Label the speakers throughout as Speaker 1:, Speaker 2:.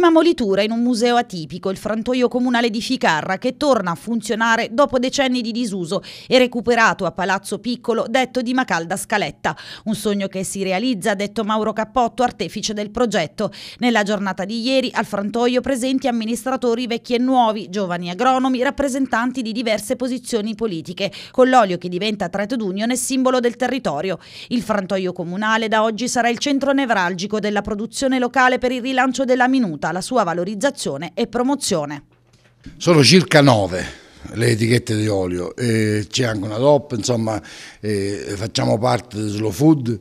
Speaker 1: Prima molitura in un museo atipico, il frantoio comunale di Ficarra, che torna a funzionare dopo decenni di disuso e recuperato a Palazzo Piccolo, detto di Macalda Scaletta. Un sogno che si realizza, detto Mauro Cappotto, artefice del progetto. Nella giornata di ieri al frantoio presenti amministratori vecchi e nuovi, giovani agronomi, rappresentanti di diverse posizioni politiche, con l'olio che diventa trade d'unione simbolo del territorio. Il frantoio comunale da oggi sarà il centro nevralgico della produzione locale per il rilancio della minuta la sua valorizzazione e promozione.
Speaker 2: Sono circa nove le etichette di olio, eh, c'è anche una DOP, insomma eh, facciamo parte di Slow Food,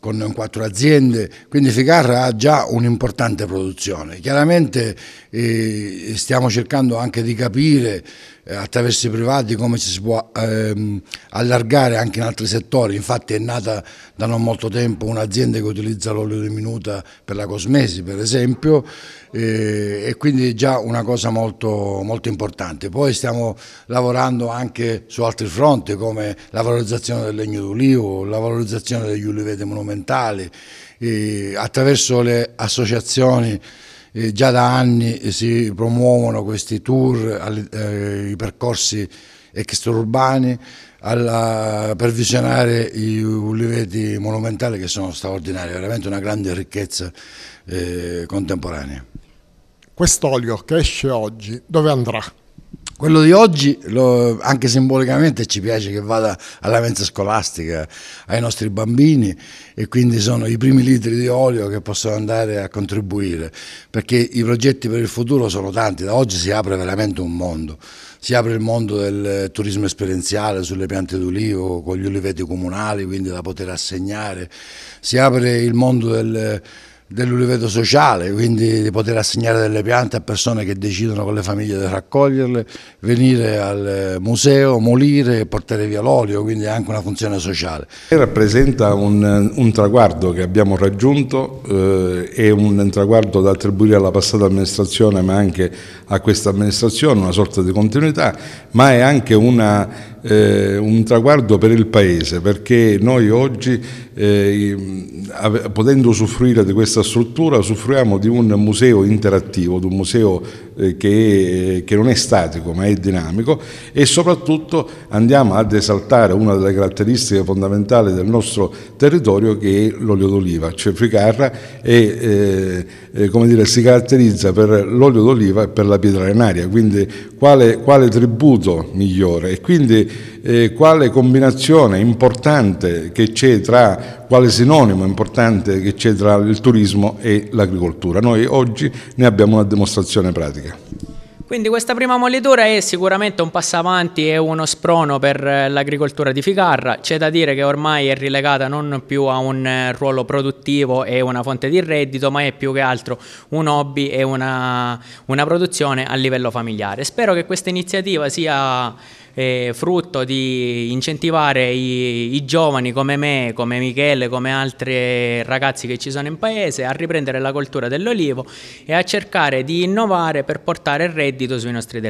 Speaker 2: con quattro aziende, quindi Ficarra ha già un'importante produzione. Chiaramente eh, stiamo cercando anche di capire eh, attraverso i privati come si può ehm, allargare anche in altri settori, infatti è nata da non molto tempo un'azienda che utilizza l'olio di minuta per la cosmesi per esempio eh, e quindi è già una cosa molto, molto importante. Poi stiamo lavorando anche su altri fronti come la valorizzazione del legno d'olivo, la valorizzazione degli uliveti monumentali monumentali, eh, attraverso le associazioni eh, già da anni si promuovono questi tour, eh, i percorsi extraurbani alla, per visionare i uliveti monumentali che sono straordinari, veramente una grande ricchezza eh, contemporanea. Quest'olio che esce oggi dove andrà? Quello di oggi, lo, anche simbolicamente, ci piace che vada alla mensa scolastica, ai nostri bambini e quindi sono i primi litri di olio che possono andare a contribuire, perché i progetti per il futuro sono tanti, da oggi si apre veramente un mondo, si apre il mondo del turismo esperienziale sulle piante d'olivo con gli uliveti comunali, quindi da poter assegnare, si apre il mondo del dell'uliveto sociale, quindi di poter assegnare delle piante a persone che decidono con le famiglie di raccoglierle, venire al eh, museo, molire e portare via l'olio, quindi è anche una funzione sociale.
Speaker 3: Rappresenta un, eh, un traguardo che abbiamo raggiunto, eh, è un traguardo da attribuire alla passata amministrazione ma anche a questa amministrazione, una sorta di continuità, ma è anche una eh, un traguardo per il Paese perché noi oggi, eh, potendo usufruire di questa struttura, usufruiamo di un museo interattivo, di un museo eh, che, che, non è statico ma è dinamico e soprattutto andiamo ad esaltare una delle caratteristiche fondamentali del nostro territorio che è l'olio d'oliva, cioè Fricarra è, eh, eh, dire, si caratterizza per l'olio d'oliva e per la pietra arenaria, quindi quale, quale tributo migliore? E quindi eh, quale combinazione importante che c'è tra, quale sinonimo importante che c'è tra il turismo e l'agricoltura. Noi oggi ne abbiamo una dimostrazione pratica.
Speaker 4: Quindi questa prima mollitura è sicuramente un passo avanti e uno sprono per eh, l'agricoltura di Ficarra, c'è da dire che ormai è rilegata non più a un eh, ruolo produttivo e una fonte di reddito, ma è più che altro un hobby e una, una produzione a livello familiare. Spero che questa iniziativa sia eh, frutto di incentivare i, i, giovani come me, come Michele, come altri ragazzi che ci sono in paese a riprendere la coltura dell'olivo e a cercare di innovare per portare il reddito sui nostri territori.